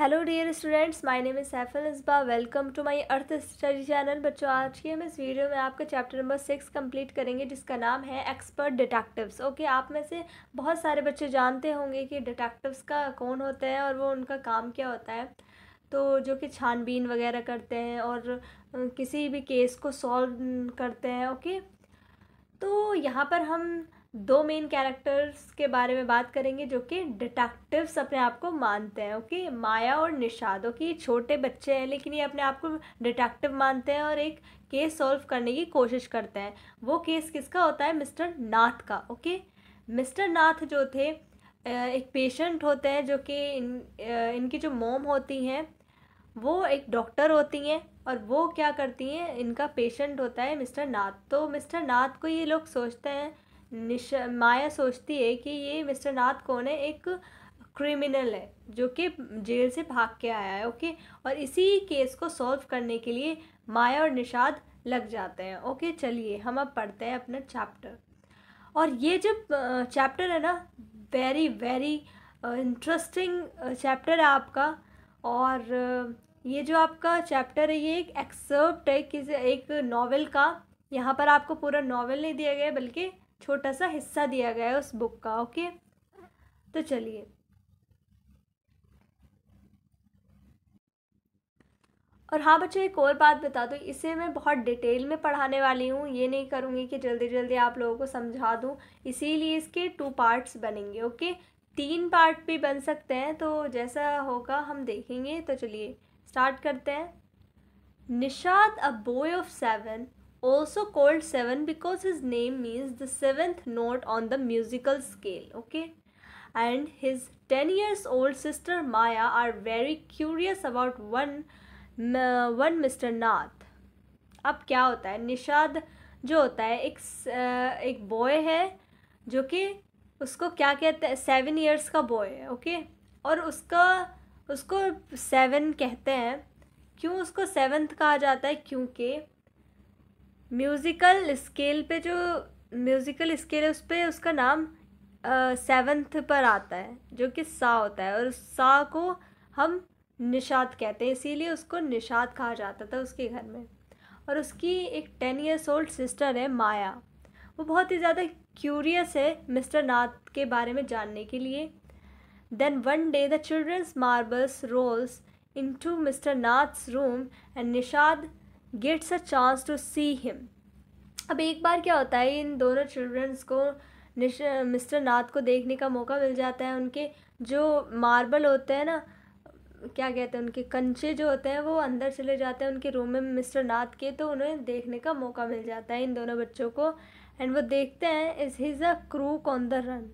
Hello dear students my name is सैफल इसबा welcome to my Arth study channel बच्चों आज की हम इस वीडियो में आपका चैप्टर नंबर सिक्स कंप्लीट करेंगे जिसका नाम है एक्सपर्ट डिटेक्टिव्स ओके आप में से बहुत सारे बच्चे जानते होंगे कि डिटेक्टिव्स का कौन होता है और वो उनका काम क्या होता है तो जो कि छानबीन वगैरह करते हैं और किसी भी केस को सॉल्व करते हैं ओके तो यहाँ पर हम दो मेन कैरेक्टर्स के बारे में बात करेंगे जो कि डिटेक्टिव्स अपने आप को मानते हैं ओके माया और निषाद ओके छोटे बच्चे हैं लेकिन ये अपने आप को डिटेक्टिव मानते हैं और एक केस सॉल्व करने की कोशिश करते हैं वो केस किसका होता है मिस्टर नाथ का ओके मिस्टर नाथ जो थे एक पेशेंट होते हैं जो कि इन इनकी जो मोम होती हैं वो एक डॉक्टर होती हैं और वो क्या करती हैं इनका पेशेंट होता है मिस्टर नाथ तो मिस्टर नाथ को ये लोग सोचते हैं निश माया सोचती है कि ये मिस्टर नाथ कौन है एक क्रिमिनल है जो कि जेल से भाग के आया है ओके और इसी केस को सॉल्व करने के लिए माया और निषाद लग जाते हैं ओके चलिए हम अब पढ़ते हैं अपना चैप्टर और ये जब चैप्टर है ना वेरी वेरी इंटरेस्टिंग चैप्टर है आपका और ये जो आपका चैप्टर है ये एक एक्सर्प्ट है किसी एक नावल का यहाँ पर आपको पूरा नावल नहीं दिया गया बल्कि छोटा सा हिस्सा दिया गया है उस बुक का ओके तो चलिए और हाँ बच्चों एक और बात बता दो इसे मैं बहुत डिटेल में पढ़ाने वाली हूँ ये नहीं करूँगी कि जल्दी जल्दी आप लोगों को समझा दूँ इसीलिए इसके टू पार्ट्स बनेंगे ओके तीन पार्ट भी बन सकते हैं तो जैसा होगा हम देखेंगे तो चलिए स्टार्ट करते हैं Nishad a boy of seven also called seven because his name means the seventh note on the musical scale okay and his 10 years old sister maya are very curious about one uh, one mr nath ab kya hota hai nishad jo hota hai ek uh, ek boy hai jo ki usko kya kehte hai seven years ka boy hai okay aur uska usko seven kehte hain क्यों उसको seventh कहा जाता है क्योंकि musical scale पे जो musical scale है उस पर उसका नाम सेवन्थ पर आता है जो कि सा होता है और उस सा को हम निषाद कहते हैं इसीलिए उसको निषाद कहा जाता था उसके घर में और उसकी एक टेन ईयर्स ओल्ड सिस्टर है माया वो बहुत ही ज़्यादा क्यूरियस है मिस्टर नाथ के बारे में जानने के लिए then one day the children's marbles rolls into mister Nath's room and Nishad gets a chance to see him अब एक बार क्या होता है इन दोनों चिल्ड्रंस को मिस्टर नाथ को देखने का मौका मिल जाता है उनके जो मार्बल होते हैं ना क्या कहते हैं उनके कंचे जो होते हैं वो अंदर चले जाते हैं उनके रूम में मिस्टर नाथ के तो उन्हें देखने का मौका मिल जाता है इन दोनों बच्चों को एंड वो देखते हैं is his a crook on the run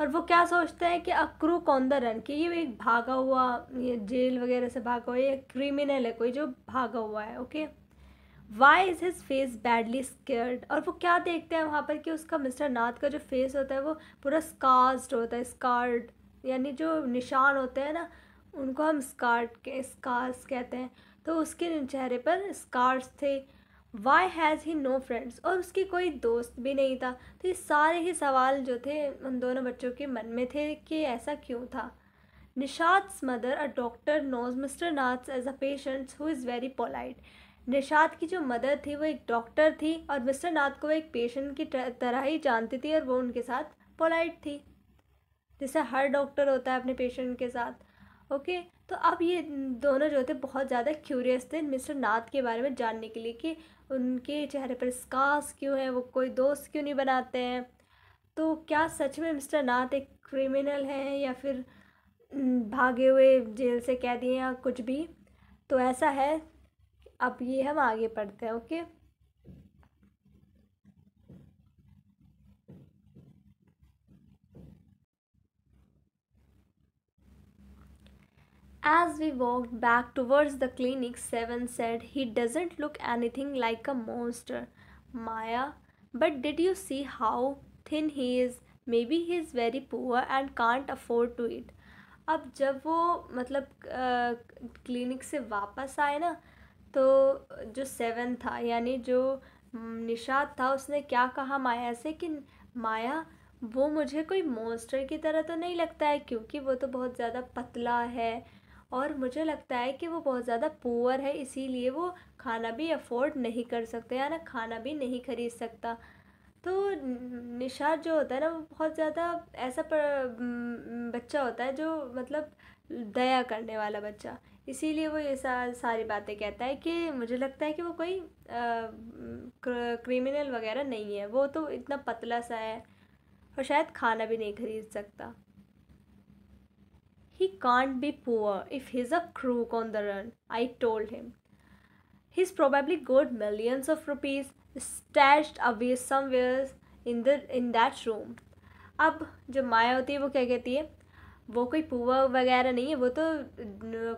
और वो क्या सोचते हैं कि अक्रू कौंदरन द कि ये एक भागा हुआ ये जेल वगैरह से भागा हुआ ये क्रिमिनल है कोई जो भागा हुआ है okay why is his face badly scarred और वो क्या देखते हैं वहाँ पर कि उसका मिस्टर नाथ का जो फेस होता है वो पूरा स्कास्ड होता है स्कार्ड यानी जो निशान होते हैं ना उनको हम स्कार्ड के स्कार्स कहते हैं तो उसके चेहरे पर स्कार्स थे why has he no friends और उसके कोई दोस्त भी नहीं था तो ये सारे ही सवाल जो थे उन दोनों बच्चों के मन में थे कि ऐसा क्यों था Nishad's mother a doctor knows mister Nath's as a patient who is very polite Nishad की जो मदर थी वो एक डॉक्टर थी और मिस्टर नाथ को एक पेशेंट की तरह ही जानती थी और वो उनके साथ पोलाइट थी जैसे हर डॉक्टर होता है अपने पेशेंट के साथ ओके तो अब ये दोनों जो थे बहुत ज़्यादा क्यूरियस थे मिस्टर नाथ के बारे में जानने के लिए कि उनके चेहरे पर स्कार्स क्यों हैं वो कोई दोस्त क्यों नहीं बनाते हैं तो क्या सच में मिस्टर नाथ एक क्रिमिनल हैं या फिर भागे हुए जेल से कैदी या कुछ भी तो ऐसा है अब ये हम आगे पढ़ते हैं okay As we walked back towards the clinic, Seven said, He doesn't look anything like a monster, Maya. But did you see how thin he is? Maybe he is very poor and can't afford to eat. अब जब वो मतलब clinic से वापस आए ना तो जो सेवन था यानी जो निषाद था उसने क्या कहा माया से कि माया वो मुझे कोई मॉन्स्टर की तरह तो नहीं लगता है क्योंकि वो तो बहुत ज़्यादा पतला है और मुझे लगता है कि वो बहुत ज़्यादा पुअर है इसीलिए वो खाना भी अफोर्ड नहीं कर सकते या ना खाना भी नहीं खरीद सकता तो निशा जो होता है ना वो बहुत ज़्यादा ऐसा बच्चा होता है जो मतलब दया करने वाला बच्चा इसीलिए वो ये सा, सारी बातें कहता है कि मुझे लगता है कि वो कोई आ, क्रिमिनल वगैरह नहीं है वो तो इतना पतला सा है और शायद खाना भी नहीं खरीद सकता He can't be poor if he's a crook on the run, I told him. He's probably got millions of rupees stashed away somewhere in the in that room. अब जो माया होती है वो क्या कहती है वो कोई पुआ वगैरह नहीं है वो तो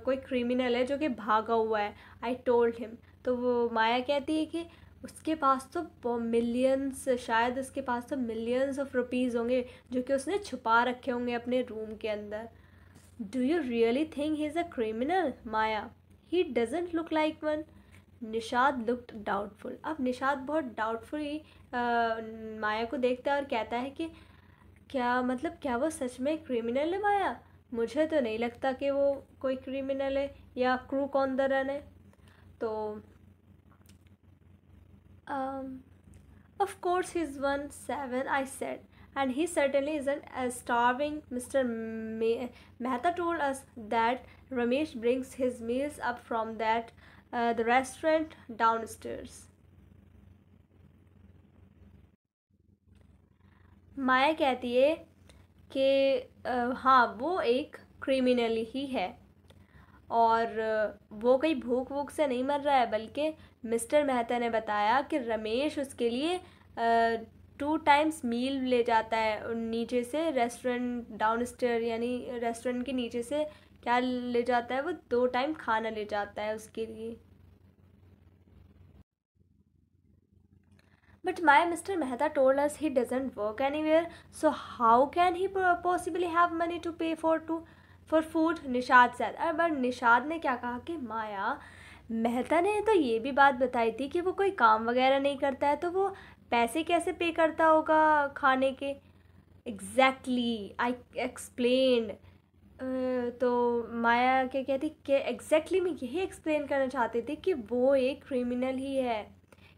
कोई क्रिमिनल है जो कि भागा हुआ है आई टोल्ड हिम तो वो माया कहती है कि उसके पास तो मिलियंस शायद उसके पास तो मिलियंस ऑफ रुपीज़ होंगे जो कि उसने छुपा रखे होंगे अपने रूम के अंदर Do you really think he's a criminal, Maya? He doesn't look like one. Nishad looked doubtful अब निषाद बहुत डाउटफुली माया को देखता है और कहता है कि क्या मतलब क्या वो सच में क्रिमिनल है माया मुझे तो नहीं लगता कि वो कोई क्रिमिनल है या क्रू कौन द रन है तो of course is one seven I said and he certainly isn't as starving. Mr. Mehta told us that Ramesh brings his meals up from that uh, the restaurant downstairs. Maya कहती है कि आ, हाँ वो एक criminal ही है और वो कहीं भूख वूख से नहीं मर रहा है बल्कि मिस्टर मेहता ने बताया कि रमेश उसके लिए टू टाइम्स मील ले जाता है नीचे से रेस्टोरेंट डाउन स्टेयर यानी रेस्टोरेंट के नीचे से क्या ले जाता है वो दो टाइम खाना ले जाता है उसके लिए but my mister Mehta told us he doesn't work anywhere so how can he possibly have money to pay for to for food Nishad said but Nishad ने क्या कहा कि माया मेहता ने तो ये भी बात बताई थी कि वो कोई काम वगैरह नहीं करता है तो वो पैसे कैसे पे करता होगा खाने के एग्जैक्टली आई एक्सप्लेन तो माया क्या कहती कि एग्जैक्टली मैं यही एक्सप्लेन करना चाहती थी कि वो एक क्रिमिनल ही है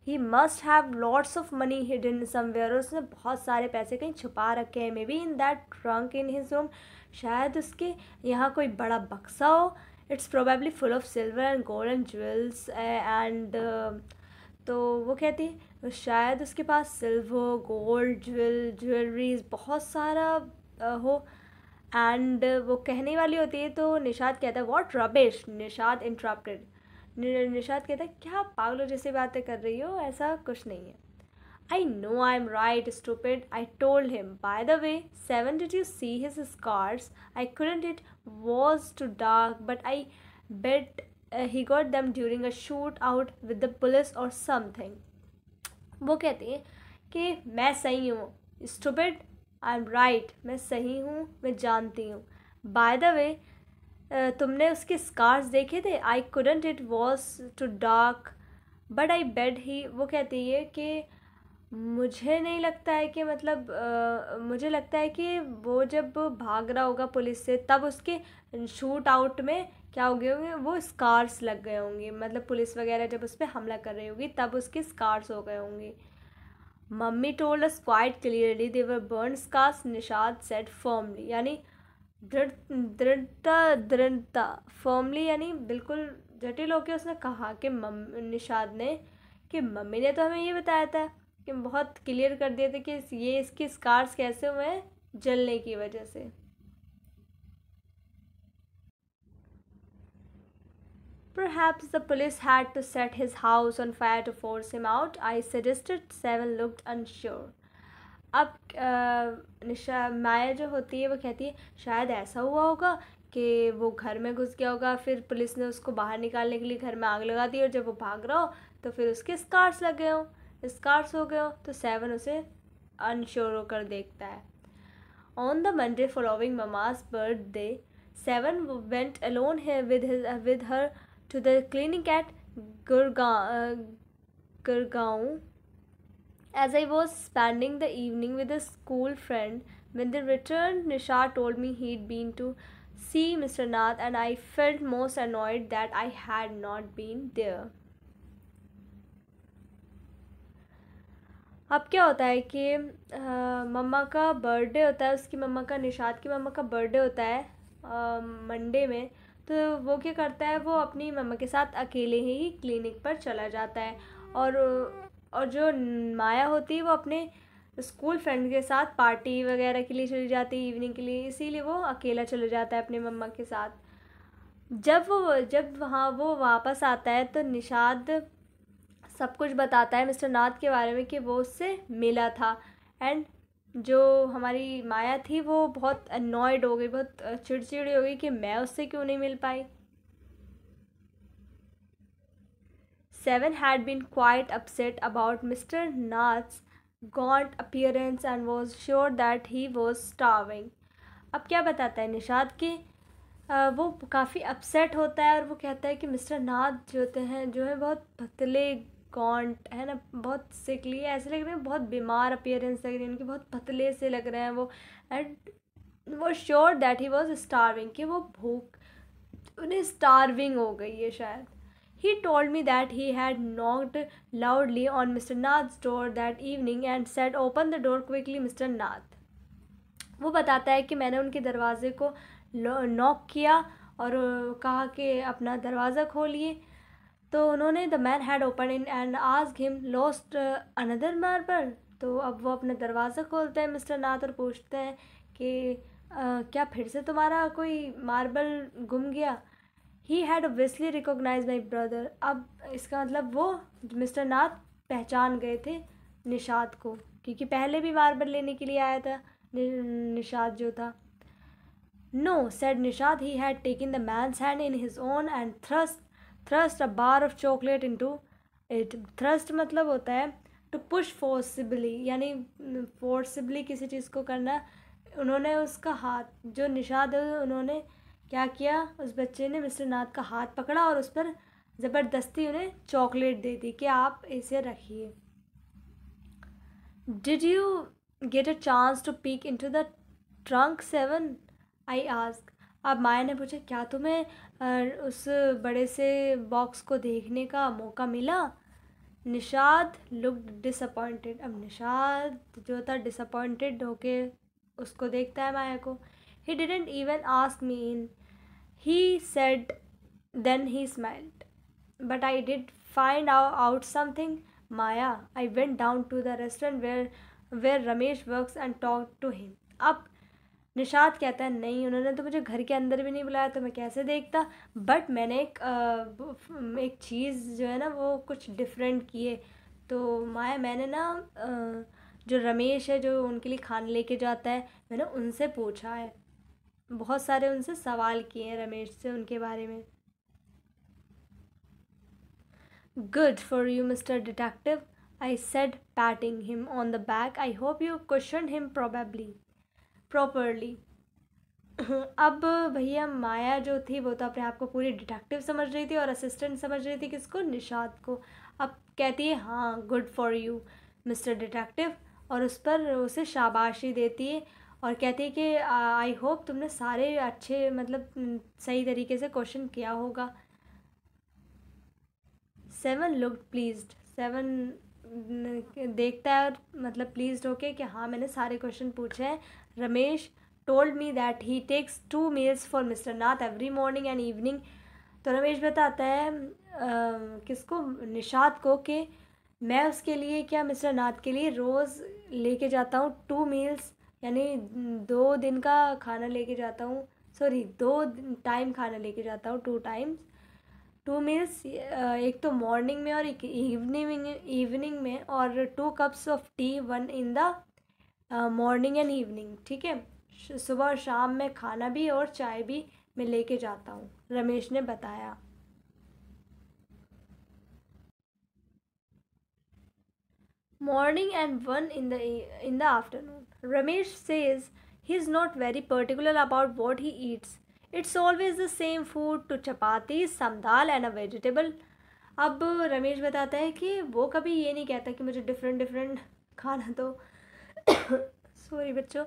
he must have lots of money hidden somewhere उसने बहुत सारे पैसे कहीं छुपा रखे हैं maybe in that trunk in his room शायद उसके यहाँ कोई बड़ा बक्सा हो it's probably full of silver and gold and jewels and तो वो कहती है शायद उसके पास सिल्वर गोल्ड ज्वेल ज्वेलरीज बहुत सारा हो एंड वो कहने वाली होती है तो निषाद कहता है what rubbish Nishad interrupted Nishad कहता है क्या पागलो जैसी बातें कर रही हो ऐसा कुछ नहीं है I know I am right stupid I told him by the way seven did you see his scars I couldn't it was too dark but I bet he got them during a shootout with the police और something वो कहती है कि मैं सही हूँ stupid I am right मैं सही हूँ मैं जानती हूँ बाय द वे तुमने उसके स्कार्स देखे थे I couldn't it was too dark but I bet he वो कहती है कि मुझे नहीं लगता है कि मतलब आ, uh, मुझे लगता है कि वो जब भाग रहा होगा पुलिस से तब उसके शूट आउट में क्या हो गए होंगे वो स्कार्स लग गए होंगे मतलब पुलिस वगैरह जब उस पर हमला कर रही होगी तब उसके स्कार्स हो गए होंगे mummy told us quite clearly they're burn scars Nishad said firmly यानी दृढ़ दृढ़ता दृढ़ता फर्मली यानी बिल्कुल जटिल होकर उसने कहा कि मम निषाद ने कि मम्मी ने तो हमें ये बताया था कि बहुत क्लियर कर दिए थे कि ये इसके स्कार्स कैसे हुए हैं जलने की वजह से Perhaps the police had to set his house on fire to force him out, I suggested. Seven looked unsure. अब निशा माया जो होती है वो कहती है शायद ऐसा हुआ होगा कि वो घर में घुस गया होगा फिर पुलिस ने उसको बाहर निकालने के लिए घर में आग लगा दी और जब वो भाग रहा हो तो फिर उसके स्कार्स लग गए हो स्कार्स हो गए हो तो सेवन उसे अनश्योर होकर देखता है on the Monday following mama's birthday seven went alone है with with her to the clinic at Gurgaon. As I was spending the evening with a school friend, when they returned, Nishar told me he'd been to see Mr. Nath, and I felt most annoyed that I had not been there. अब क्या होता है कि मम्मा का birthday होता है उसकी मम्मा का निशाद की मम्मा का बर्थडे होता है मंडे में तो वो क्या करता है वो अपनी मम्मा के साथ अकेले ही क्लिनिक पर चला जाता है और और जो माया होती है वो अपने स्कूल फ्रेंड के साथ पार्टी वगैरह के लिए चली जाती है इवनिंग के लिए इसीलिए वो अकेला चला जाता है अपने मम्मा के साथ जब वो जब वहाँ वो वापस आता है तो निषाद सब कुछ बताता है मिस्टर नाथ के बारे में कि वो उससे मिला था एंड जो हमारी माया थी वो बहुत अनॉयड हो गई बहुत चिड़चिड़ी हो गई कि मैं उससे क्यों नहीं मिल पाई seven had been quite upset about mister Nath's gaunt appearance and was sure that he was starving अब क्या बताता है निषाद के वो काफ़ी अपसेट होता है और वो कहता है कि मिस्टर नाथ जो होते हैं जो है बहुत पतले कॉन्ट है ना बहुत सिकली है ऐसे लग रहे हैं बहुत बीमार अपियरेंस लग रही है उनके बहुत पतले से लग रहे हैं वो एंड वो sure that he was starving कि वो भूख उन्हें स्टारविंग हो गई है शायद he told me that he had knocked loudly on mister Nath store that evening and said open the door quickly mister Nath वो बताता है कि मैंने उनके दरवाजे को नॉक किया और कहा कि अपना दरवाज़ा खोलिए तो उन्होंने the man had open in and आज हिम लॉस्ट अनदर मार्बल तो अब वो अपना दरवाज़ा खोलते हैं मिस्टर नाथ और पूछते हैं कि क्या फिर से तुम्हारा कोई मार्बल गुम गया he had obviously recognise my brother अब इसका मतलब वो मिस्टर नाथ पहचान गए थे निषाद को क्योंकि पहले भी मार्बल लेने के लिए आया था निषाद जो था no said Nishad he had taken the man's hand in his own and thrust thrust a bar of chocolate into it thrust मतलब होता है टू पुश फोर्सिबली यानी फोर्सिबली किसी चीज़ को करना उन्होंने उसका हाथ जो निषाद है उन्होंने क्या किया उस बच्चे ने मिस्टर नाथ का हाथ पकड़ा और उस पर ज़बरदस्ती उन्हें चॉकलेट दे दी कि आप इसे रखिए did you get a chance to peek into the trunk seven I ask अब माया ने पूछा क्या तुम्हें उस बड़े से बॉक्स को देखने का मौका मिला निषाद लुक डिसअपॉइंटेड अब निषाद जो था डिसअपॉइंटेड होके उसको देखता है माया को he didn't even ask me in he said then he smiled but I did find out something Maya I went down to the restaurant where where Ramesh works and talk to him अब निषाद कहता है नहीं उन्होंने तो मुझे घर के अंदर भी नहीं बुलाया तो मैं कैसे देखता बट मैंने एक आ, एक चीज़ जो है ना वो कुछ डिफरेंट किए तो माया मैंने ना जो रमेश है जो उनके लिए खाना लेके जाता है मैंने उनसे पूछा है बहुत सारे उनसे सवाल किए हैं रमेश से उनके बारे में good for you mister detective I said patting him on the back I hope you question him probably properly अब भैया माया जो थी वो तो अपने आप को पूरी डिटेक्टिव समझ रही थी और असिस्टेंट समझ रही थी किसको निषाद को अब कहती है हाँ good for you mister detective और उस पर उसे शाबाशी देती है और कहती है कि आई होप तुमने सारे अच्छे मतलब सही तरीके से क्वेश्चन किया होगा सेवन लुक प्लीज सेवन देखता है और मतलब प्लीज होके कि हाँ मैंने सारे क्वेश्चन पूछे हैं Ramesh told me that he takes two meals for mister Nath every morning and evening तो रमेश बताता है किसको निषाद को कि मैं उसके लिए क्या मिस्टर नाथ के लिए रोज़ लेके जाता हूँ टू मील्स यानी दो दिन का खाना लेके जाता हूँ सॉरी दो टाइम खाना लेके जाता हूँ टू टाइम्स टू मील्स एक तो मॉर्निंग में और एक इवनिंग इवनिंग में और two cups of tea one in the morning and evening ठीक है सुबह और शाम में खाना भी और चाय भी मैं लेके जाता हूँ रमेश ने बताया morning and one in the in the afternoon Ramesh says he is not very particular about what he eats it's always the same food two chapati some dal and a vegetable अब रमेश बताता है कि वो कभी ये नहीं कहता कि मुझे डिफरेंट डिफरेंट खाना तो सॉरी बच्चों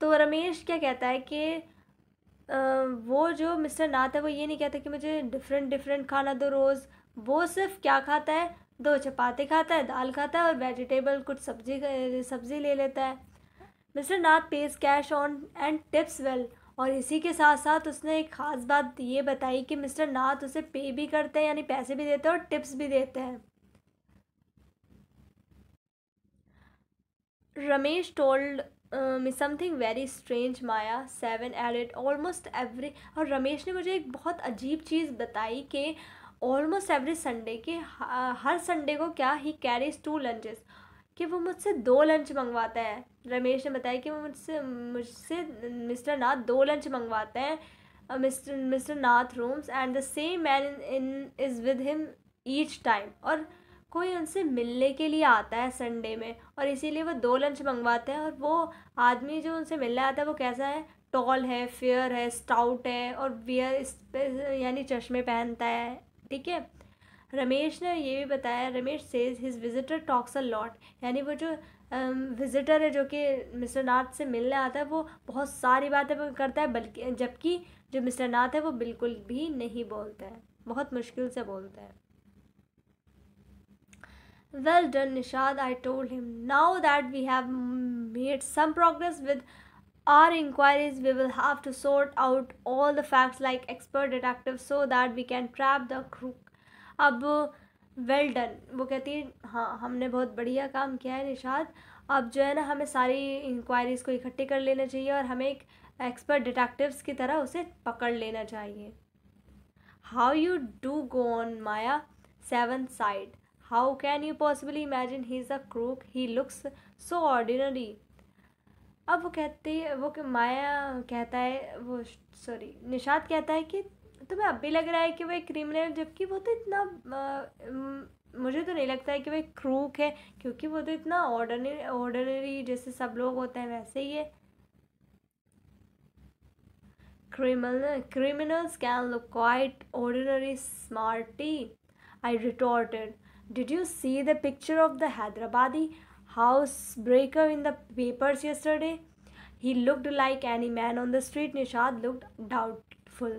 तो रमेश क्या कहता है कि वो जो मिस्टर नाथ है वो ये नहीं कहता कि मुझे डिफरेंट डिफरेंट खाना दो रोज़ वो सिर्फ क्या खाता है दो चपाती खाता है दाल खाता है और वेजिटेबल कुछ सब्जी सब्जी ले लेता है mister Nath pays cash on and tips well और इसी के साथ साथ उसने एक ख़ास बात ये बताई कि मिस्टर नाथ उसे पे भी करते हैं यानी पैसे भी देते हैं और टिप्स भी देते हैं Ramesh told me something very strange Maya seven ate almost every और रमेश ने मुझे एक बहुत अजीब चीज़ बताई कि ऑलमोस्ट एवरी संडे के हाँ, हर संडे को क्या ही कैरीज टू लंचेस कि वो मुझसे दो लंच मंगवाता है रमेश ने बताया कि वो मुझसे मुझसे मिस्टर नाथ दो लंच मंगवाते हैं mister uh, mister Nath rooms and the same man in is with him each time और कोई उनसे मिलने के लिए आता है संडे में और इसीलिए वो दो लंच मंगवाते हैं और वो आदमी जो उनसे मिलने आता है वो कैसा है टॉल है फेयर है स्टाउट है और वियर इस यानी चश्मे पहनता है ठीक है रमेश ने ये भी बताया Ramesh says his visitor talks a lot यानी वो जो विजिटर है जो कि मिस्टर नाथ से मिलने आता है वो बहुत सारी बातें करता है बल्कि जबकि जो मिस्टर नाथ है वो बिल्कुल भी नहीं बोलता है बहुत मुश्किल से बोलता है Well done, Nishad, I told him. Now that we have made some progress with our inquiries, we will have to sort out all the facts like expert detective so that we can trap the crook. ab well done वो कहती है हाँ हमने बहुत बढ़िया काम किया है निशाद अब जो है ना हमें सारी इंक्वायरीज़ को इकट्ठे कर लेना चाहिए और हमें एक एक्सपर्ट डिटेक्टिव्स की तरह उसे पकड़ लेना चाहिए how you do go on Maya seven sighed how can you possibly imagine he is a crook he looks so ordinary अब वो कहती है वो माया कहता है वो सॉरी निषाद कहता है कि तुम्हें अब भी लग रहा है कि वो एक क्रिमिनल जबकि वो तो इतना आ, मुझे तो नहीं लगता है कि वो एक क्रूक है क्योंकि वो तो इतना ऑर्डनरी ऑर्डनरी जैसे सब लोग होते हैं वैसे ही है criminal criminals can look quite ordinary smarty I retorted Did you see the picture of the Hyderabadi housebreaker in the papers yesterday? He looked like any man on the street. Nishad looked doubtful.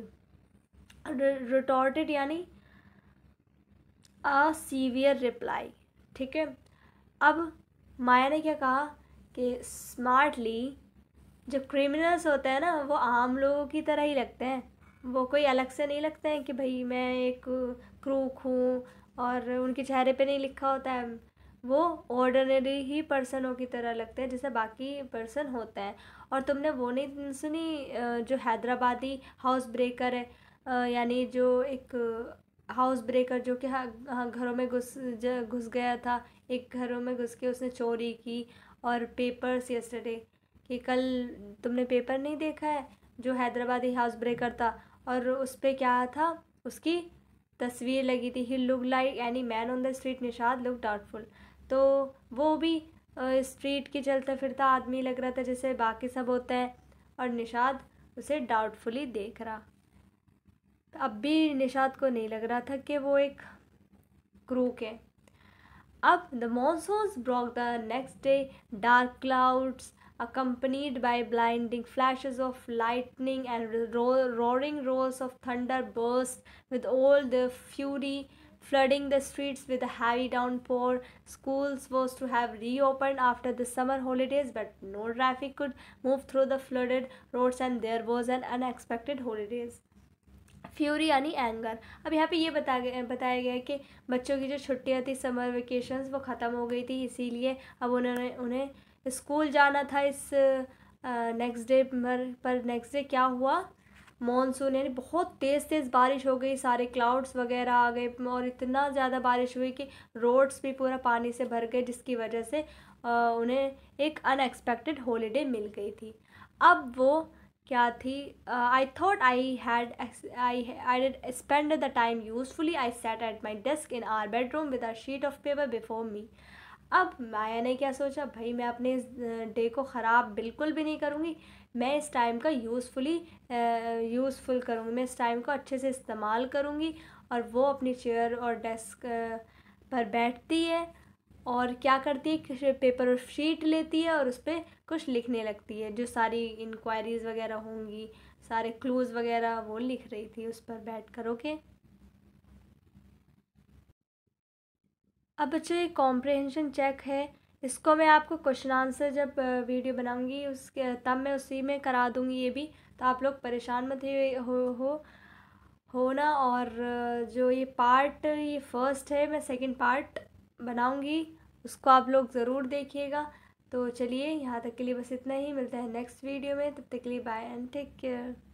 Retorted yani a severe reply. ठीक है अब माया ने क्या कहा कि smartly जो criminals होते हैं ना वो आम लोगों की तरह ही लगते हैं वो कोई अलग से नहीं लगते हैं कि भाई मैं एक क्रूक हूँ और उनके चेहरे पे नहीं लिखा होता है वो ऑर्डनरी ही पर्सनों की तरह लगते हैं जैसे बाकी पर्सन होता है और तुमने वो नहीं सुनी जो हैदराबादी हाउस ब्रेकर है यानी जो एक हाउस ब्रेकर जो कि घरों में घुस घुस गया था एक घरों में घुस के उसने चोरी की और पेपर्स यस्टरडे कि कल तुमने पेपर नहीं देखा है जो हैदराबादी हाउस ब्रेकर था और उस पर क्या था उसकी तस्वीर लगी थी he look like any man on the street Nishad look doubtful तो वो भी स्ट्रीट के चलता फिरता आदमी लग रहा था जैसे बाकी सब होता है और निषाद उसे डाउटफुली देख रहा अब भी निषाद को नहीं लग रहा था कि वो एक क्रूक है अब the monsoons broke the next day dark clouds accompanied by blinding flashes of lightning and ro roaring rolls of thunder burst with all the fury flooding the streets with a heavy downpour. Schools was to have reopened after the summer holidays, but no traffic could move through the flooded roads, and there was an unexpected holidays. Fury यानी anger अब यहाँ पे ये बता गया बताया गया कि बच्चों की जो छुट्टियाँ थी समर वेकेशंस वो ख़त्म हो गई थी इसीलिए अब उन्होंने उन्हें स्कूल जाना था इस नेक्स्ट डे पर, पर नेक्स्ट डे क्या हुआ मानसून यानी बहुत तेज़ तेज़ बारिश हो गई सारे क्लाउड्स वगैरह आ गए और इतना ज़्यादा बारिश हुई कि रोड्स भी पूरा पानी से भर गए जिसकी वजह से उन्हें एक अनएक्सपेक्टेड हॉलीडे मिल गई थी अब वो क्या थी I thought I had I I did spend the time usefully I sat at my desk in our bedroom with a sheet of paper before me अब माया ने क्या सोचा भाई मैं अपने इस डे को ख़राब बिल्कुल भी नहीं करूँगी मैं इस टाइम का यूज़फुली यूज़फुल करूँगी मैं इस टाइम को अच्छे से इस्तेमाल करूँगी और वो अपनी चेयर और डेस्क पर बैठती है और क्या करती है पेपर और शीट लेती है और उस पर कुछ लिखने लगती है जो सारी इंक्वायरीज़ वगैरह होंगी सारे क्लूज़ वगैरह वो लिख रही थी उस पर बैठ कर ओके okay? अब बच्चों ये कॉम्प्रहेंशन चेक है इसको मैं आपको क्वेश्चन आंसर जब वीडियो बनाऊंगी उसके तब मैं उसी में करा दूंगी ये भी तो आप लोग परेशान मत हो हो होना और जो ये पार्ट ये फर्स्ट है मैं सेकंड पार्ट बनाऊंगी उसको आप लोग ज़रूर देखिएगा तो चलिए यहाँ तक के लिए बस इतना ही मिलता है नेक्स्ट वीडियो में तब तक के लिए बाय एंड टेक केयर